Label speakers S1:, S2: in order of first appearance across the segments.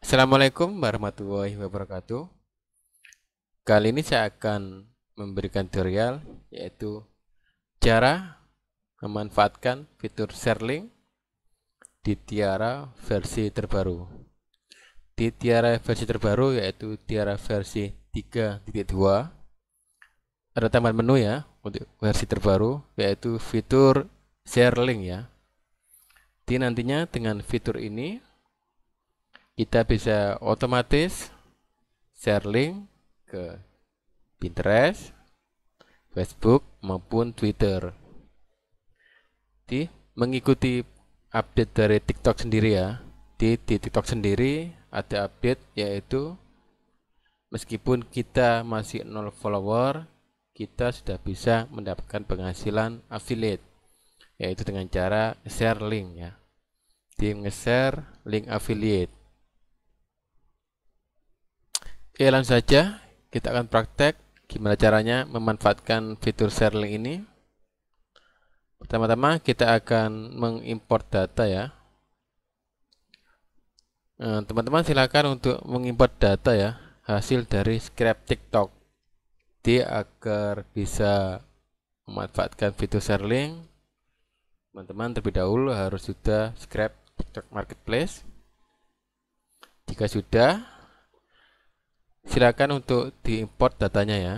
S1: Assalamualaikum warahmatullahi wabarakatuh. Kali ini saya akan memberikan tutorial yaitu cara memanfaatkan fitur share link di Tiara versi terbaru. Di Tiara versi terbaru yaitu Tiara versi 3.2 ada tambahan menu ya untuk versi terbaru yaitu fitur share link ya. Di nantinya dengan fitur ini kita bisa otomatis share link ke Pinterest, Facebook maupun Twitter. Di mengikuti update dari TikTok sendiri ya. Di, di TikTok sendiri ada update yaitu meskipun kita masih nol follower, kita sudah bisa mendapatkan penghasilan affiliate yaitu dengan cara share link ya. Di nge-share link affiliate Oke langsung saja kita akan praktek gimana caranya memanfaatkan fitur share link ini. Pertama-tama kita akan mengimport data ya. Eh, teman-teman silakan untuk mengimport data ya hasil dari scrap TikTok. Di agar bisa memanfaatkan fitur share link, teman-teman terlebih dahulu harus sudah scrap TikTok Marketplace. Jika sudah, silakan untuk diimport datanya ya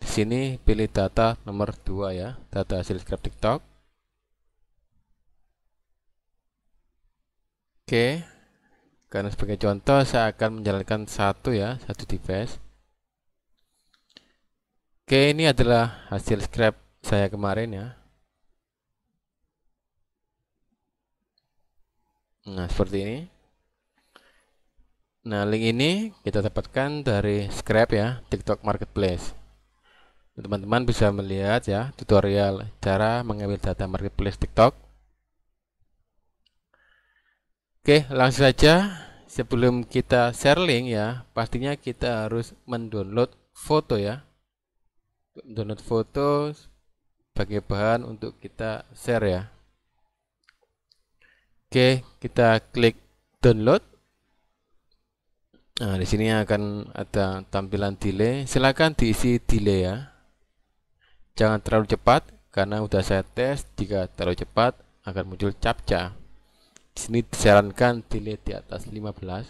S1: di sini pilih data nomor 2 ya data hasil script tiktok oke karena sebagai contoh saya akan menjalankan satu ya satu device oke ini adalah hasil script saya kemarin ya nah seperti ini Nah, link ini kita dapatkan dari Scrap ya, TikTok Marketplace. Nah, teman-teman bisa melihat ya tutorial cara mengambil data marketplace TikTok. Oke, langsung saja sebelum kita share link ya, pastinya kita harus mendownload foto ya. Download foto sebagai bahan untuk kita share ya. Oke, kita klik download. Nah, di sini akan ada tampilan delay. Silakan diisi delay ya. Jangan terlalu cepat karena udah saya tes jika terlalu cepat akan muncul captcha. Di sini disarankan delay di atas 15.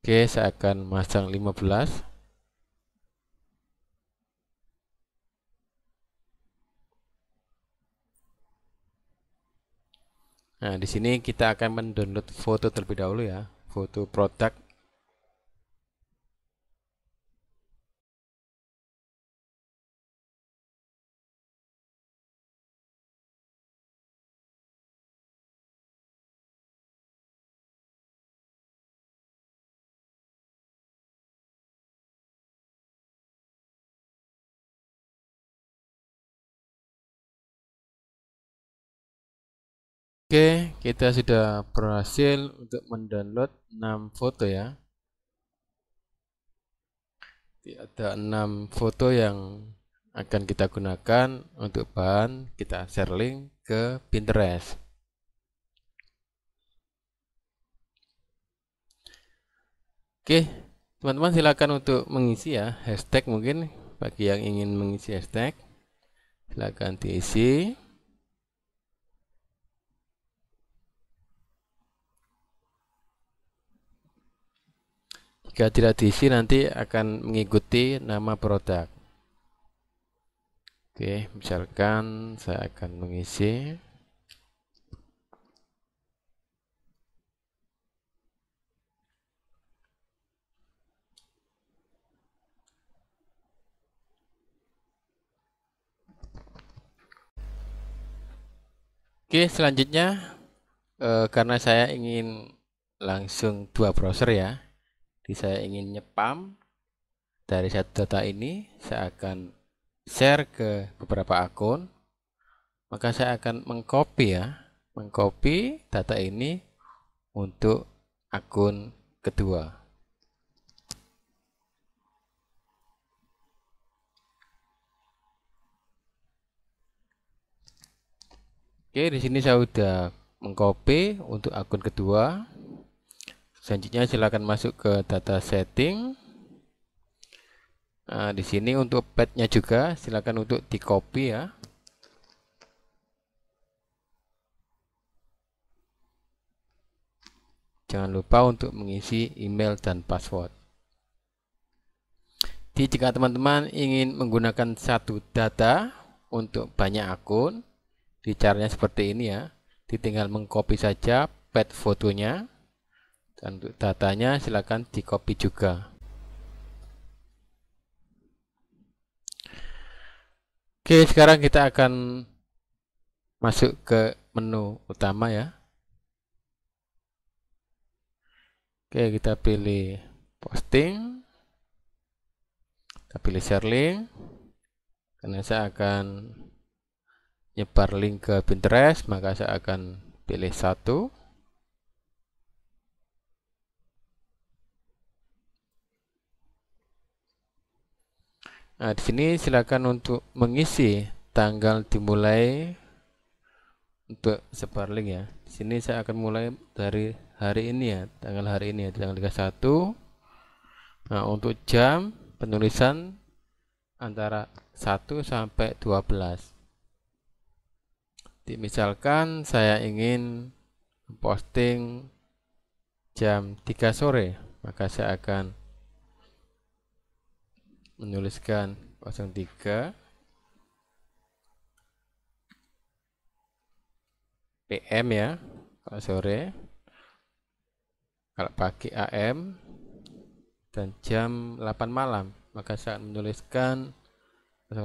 S1: Oke, saya akan masang 15. Nah, di sini kita akan mendownload foto terlebih dahulu ya foto produk Oke, kita sudah berhasil untuk mendownload 6 foto ya. Ada 6 foto yang akan kita gunakan untuk bahan kita share link ke Pinterest. Oke, teman-teman silakan untuk mengisi ya hashtag mungkin bagi yang ingin mengisi hashtag silakan diisi. jika tidak diisi nanti akan mengikuti nama produk Oke misalkan saya akan mengisi Oke, selanjutnya e, karena saya ingin langsung dua browser ya. Jadi saya ingin nyepam dari satu data ini, saya akan share ke beberapa akun. Maka saya akan mengcopy ya, mengcopy data ini untuk akun kedua. Oke, di sini saya sudah mengcopy untuk akun kedua. Selanjutnya silakan masuk ke data setting. Nah, di sini untuk petnya juga silakan untuk di copy ya. Jangan lupa untuk mengisi email dan password. Jadi jika teman-teman ingin menggunakan satu data untuk banyak akun, caranya seperti ini ya. Ditinggal mengcopy saja pet fotonya. Dan untuk datanya silakan di copy juga. Oke, sekarang kita akan masuk ke menu utama ya. Oke, kita pilih posting. Kita pilih share link. Karena saya akan nyebar link ke Pinterest, maka saya akan pilih satu. Nah, di sini silakan untuk mengisi tanggal dimulai untuk sebar ya. Di sini saya akan mulai dari hari ini ya, tanggal hari ini ya, tanggal 31. Nah, untuk jam penulisan antara 1 sampai 12. Jadi, misalkan saya ingin posting jam 3 sore, maka saya akan menuliskan 03 PM ya kalau sore kalau pagi AM dan jam 8 malam maka saat menuliskan 08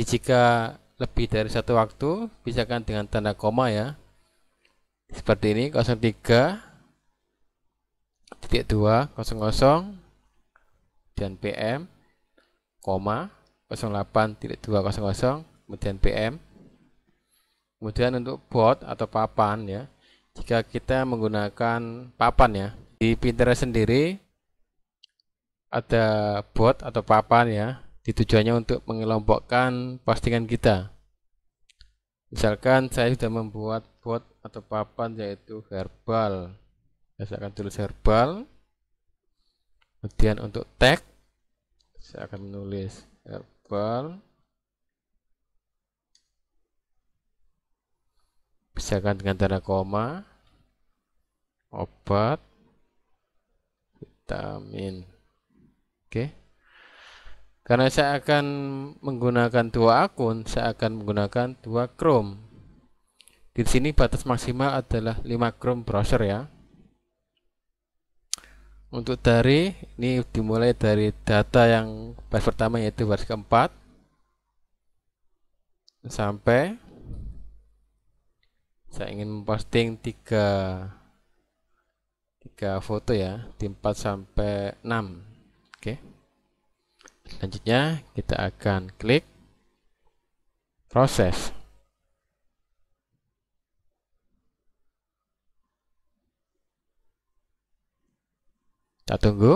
S1: jika lebih dari satu waktu, pisahkan dengan tanda koma ya seperti ini 03 titik 2 00 dan PM koma 08 titik 2 kemudian PM kemudian untuk bot atau papan ya jika kita menggunakan papan ya di Pinterest sendiri ada bot atau papan ya ditujuannya untuk mengelompokkan postingan kita misalkan saya sudah membuat bot atau papan yaitu herbal saya akan tulis herbal kemudian untuk tag saya akan menulis herbal pisahkan dengan tanda koma obat vitamin oke karena saya akan menggunakan dua akun saya akan menggunakan dua Chrome di sini batas maksimal adalah 5 Chrome browser ya. Untuk dari ini dimulai dari data yang baris pertama yaitu baris keempat sampai saya ingin memposting tiga tiga foto ya di 4 sampai 6 oke selanjutnya kita akan klik proses Kita tunggu.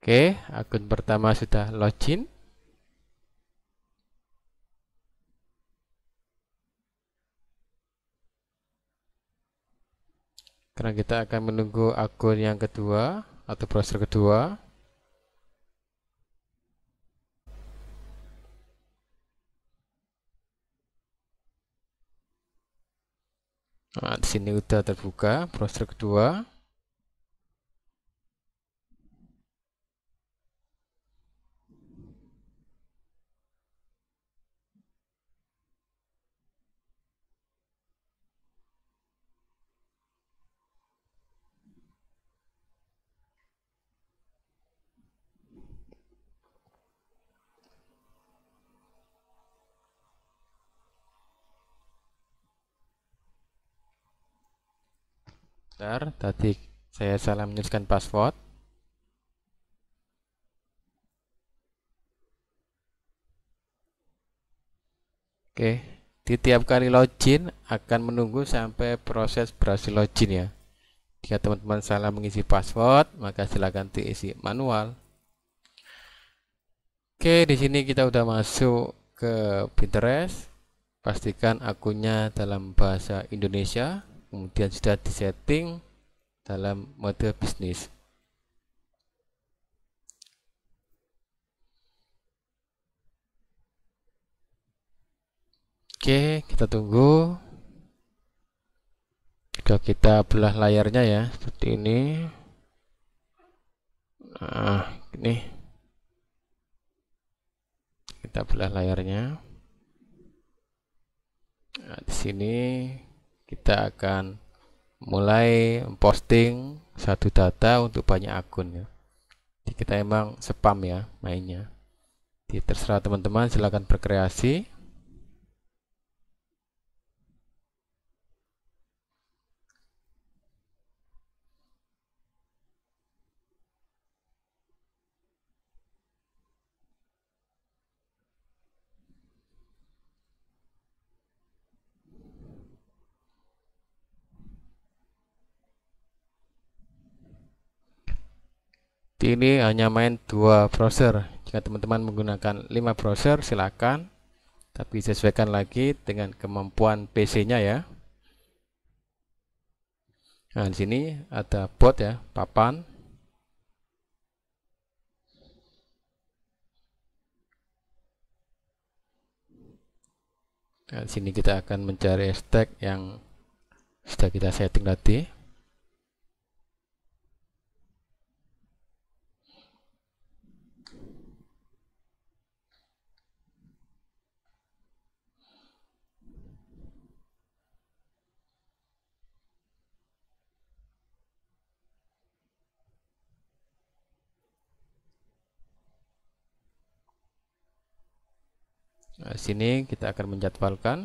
S1: Oke, akun pertama sudah login. Karena kita akan menunggu akun yang kedua atau browser kedua. Nah, di sini udah terbuka browser kedua. Bentar, tadi saya salah menuliskan password. Oke, di tiap kali login akan menunggu sampai proses berhasil login ya. Jika teman-teman salah mengisi password, maka silakan diisi manual. Oke, di sini kita udah masuk ke Pinterest. Pastikan akunnya dalam bahasa Indonesia kemudian sudah disetting dalam mode bisnis Oke kita tunggu sudah kita belah layarnya ya seperti ini nah ini kita belah layarnya nah, di sini kita akan mulai posting satu data untuk banyak akun ya. Jadi kita emang spam ya mainnya. Jadi terserah teman-teman silahkan berkreasi. ini hanya main dua browser jika teman-teman menggunakan lima browser silakan tapi sesuaikan lagi dengan kemampuan PC-nya ya nah di sini ada bot ya papan nah, di sini kita akan mencari stack yang sudah kita setting tadi Nah, sini kita akan menjadwalkan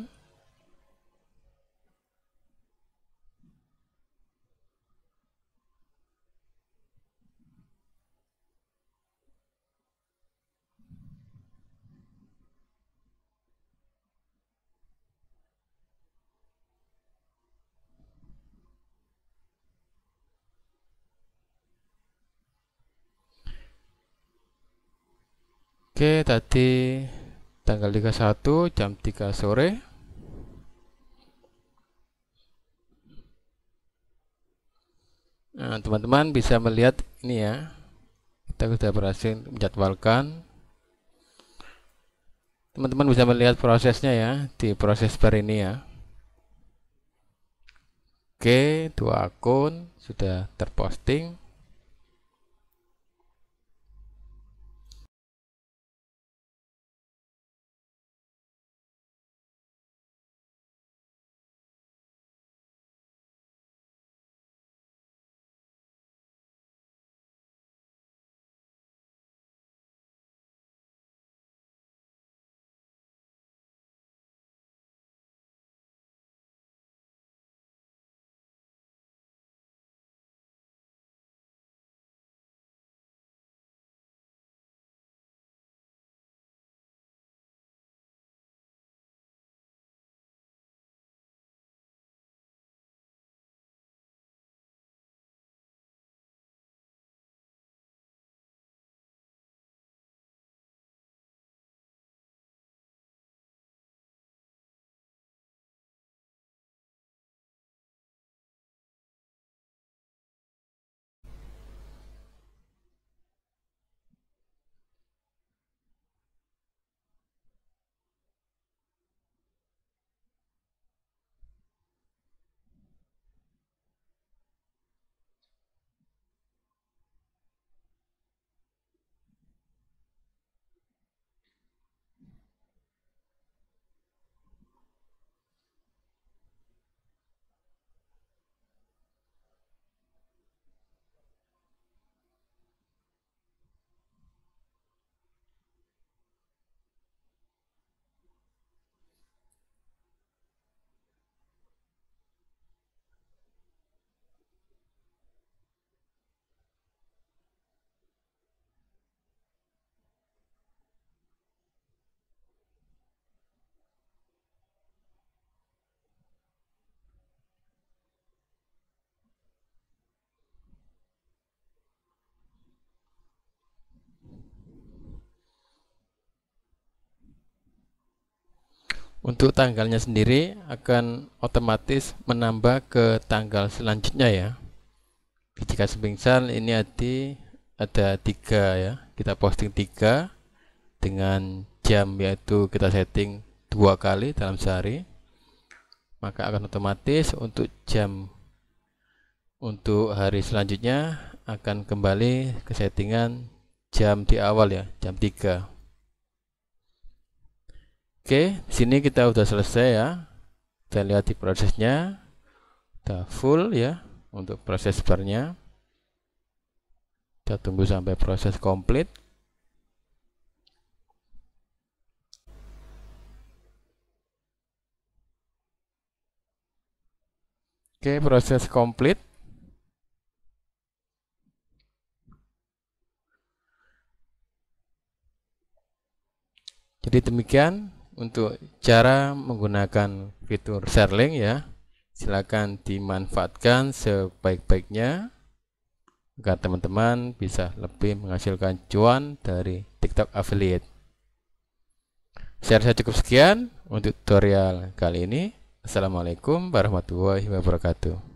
S1: Oke, tadi tanggal 31 jam 3 sore nah, teman -teman bisa melihat ini ya kita sudah berhasil menjadwalkan teman-teman bisa melihat prosesnya ya di proses bar ini ya oke dua akun sudah terposting untuk tanggalnya sendiri akan otomatis menambah ke tanggal selanjutnya ya jika sepingsal ini ada ada tiga ya kita posting tiga dengan jam yaitu kita setting dua kali dalam sehari maka akan otomatis untuk jam untuk hari selanjutnya akan kembali ke settingan jam di awal ya jam tiga Oke, sini kita sudah selesai ya. Kita lihat di prosesnya. kita full ya untuk proses barnya. Kita tunggu sampai proses komplit. Oke, proses komplit. Jadi demikian untuk cara menggunakan fitur share link ya silakan dimanfaatkan sebaik-baiknya agar teman-teman bisa lebih menghasilkan cuan dari TikTok affiliate. Share Saya cukup sekian untuk tutorial kali ini. Assalamualaikum warahmatullahi wabarakatuh.